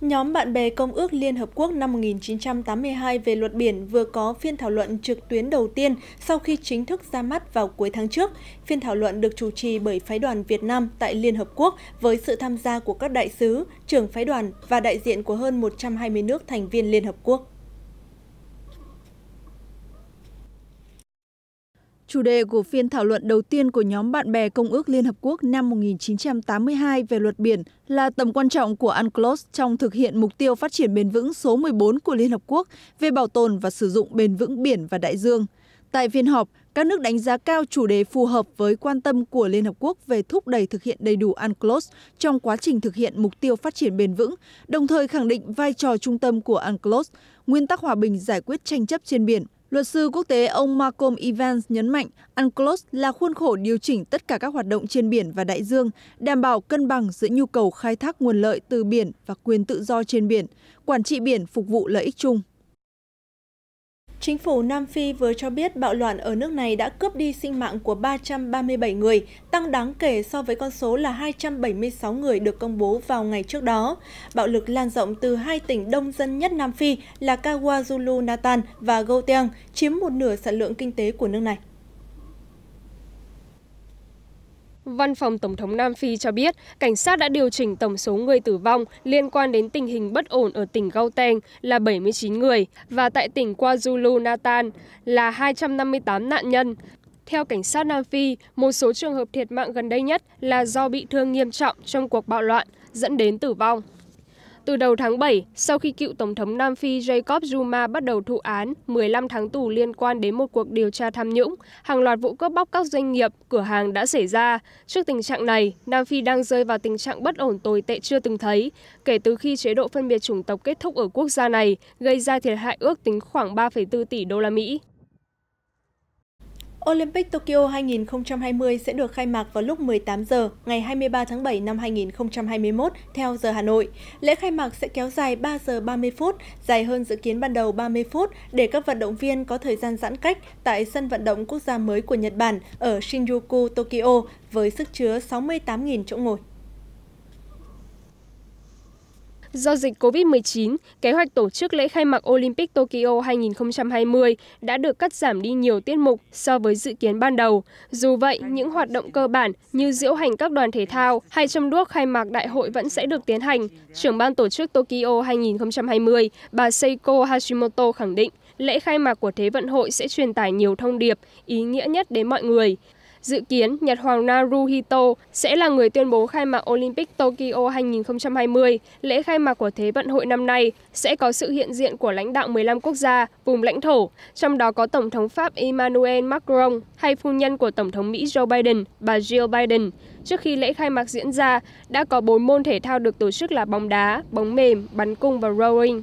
Nhóm bạn bè Công ước Liên Hợp Quốc năm 1982 về luật biển vừa có phiên thảo luận trực tuyến đầu tiên sau khi chính thức ra mắt vào cuối tháng trước. Phiên thảo luận được chủ trì bởi phái đoàn Việt Nam tại Liên Hợp Quốc với sự tham gia của các đại sứ, trưởng phái đoàn và đại diện của hơn 120 nước thành viên Liên Hợp Quốc. Chủ đề của phiên thảo luận đầu tiên của nhóm bạn bè Công ước Liên Hợp Quốc năm 1982 về luật biển là tầm quan trọng của UNCLOS trong thực hiện mục tiêu phát triển bền vững số 14 của Liên Hợp Quốc về bảo tồn và sử dụng bền vững biển và đại dương. Tại phiên họp, các nước đánh giá cao chủ đề phù hợp với quan tâm của Liên Hợp Quốc về thúc đẩy thực hiện đầy đủ UNCLOS trong quá trình thực hiện mục tiêu phát triển bền vững, đồng thời khẳng định vai trò trung tâm của UNCLOS, nguyên tắc hòa bình giải quyết tranh chấp trên biển Luật sư quốc tế ông Malcolm Evans nhấn mạnh UNCLOS là khuôn khổ điều chỉnh tất cả các hoạt động trên biển và đại dương, đảm bảo cân bằng giữa nhu cầu khai thác nguồn lợi từ biển và quyền tự do trên biển, quản trị biển phục vụ lợi ích chung. Chính phủ Nam Phi vừa cho biết bạo loạn ở nước này đã cướp đi sinh mạng của 337 người, tăng đáng kể so với con số là 276 người được công bố vào ngày trước đó. Bạo lực lan rộng từ hai tỉnh đông dân nhất Nam Phi là KwaZulu-Natal và Gauteng, chiếm một nửa sản lượng kinh tế của nước này. Văn phòng Tổng thống Nam Phi cho biết, cảnh sát đã điều chỉnh tổng số người tử vong liên quan đến tình hình bất ổn ở tỉnh Gauteng là 79 người và tại tỉnh KwaZulu-Natal là 258 nạn nhân. Theo cảnh sát Nam Phi, một số trường hợp thiệt mạng gần đây nhất là do bị thương nghiêm trọng trong cuộc bạo loạn dẫn đến tử vong. Từ đầu tháng 7, sau khi cựu Tổng thống Nam Phi Jacob Zuma bắt đầu thụ án 15 tháng tù liên quan đến một cuộc điều tra tham nhũng, hàng loạt vụ cướp bóc các doanh nghiệp, cửa hàng đã xảy ra. Trước tình trạng này, Nam Phi đang rơi vào tình trạng bất ổn tồi tệ chưa từng thấy kể từ khi chế độ phân biệt chủng tộc kết thúc ở quốc gia này, gây ra thiệt hại ước tính khoảng 3,4 tỷ đô la Mỹ. Olympic Tokyo 2020 sẽ được khai mạc vào lúc 18 giờ ngày 23 tháng 7 năm 2021 theo giờ Hà Nội. Lễ khai mạc sẽ kéo dài 3 giờ 30 phút, dài hơn dự kiến ban đầu 30 phút để các vận động viên có thời gian giãn cách tại sân vận động quốc gia mới của Nhật Bản ở Shinjuku, Tokyo với sức chứa 68.000 chỗ ngồi. Do dịch COVID-19, kế hoạch tổ chức lễ khai mạc Olympic Tokyo 2020 đã được cắt giảm đi nhiều tiết mục so với dự kiến ban đầu. Dù vậy, những hoạt động cơ bản như diễu hành các đoàn thể thao hay trong đuốc khai mạc đại hội vẫn sẽ được tiến hành. Trưởng ban tổ chức Tokyo 2020, bà Seiko Hashimoto khẳng định lễ khai mạc của Thế vận hội sẽ truyền tải nhiều thông điệp ý nghĩa nhất đến mọi người. Dự kiến, Nhật Hoàng Naruhito sẽ là người tuyên bố khai mạc Olympic Tokyo 2020. Lễ khai mạc của Thế vận hội năm nay sẽ có sự hiện diện của lãnh đạo 15 quốc gia, vùng lãnh thổ, trong đó có Tổng thống Pháp Emmanuel Macron hay phu nhân của Tổng thống Mỹ Joe Biden, bà Jill Biden. Trước khi lễ khai mạc diễn ra, đã có 4 môn thể thao được tổ chức là bóng đá, bóng mềm, bắn cung và rowing.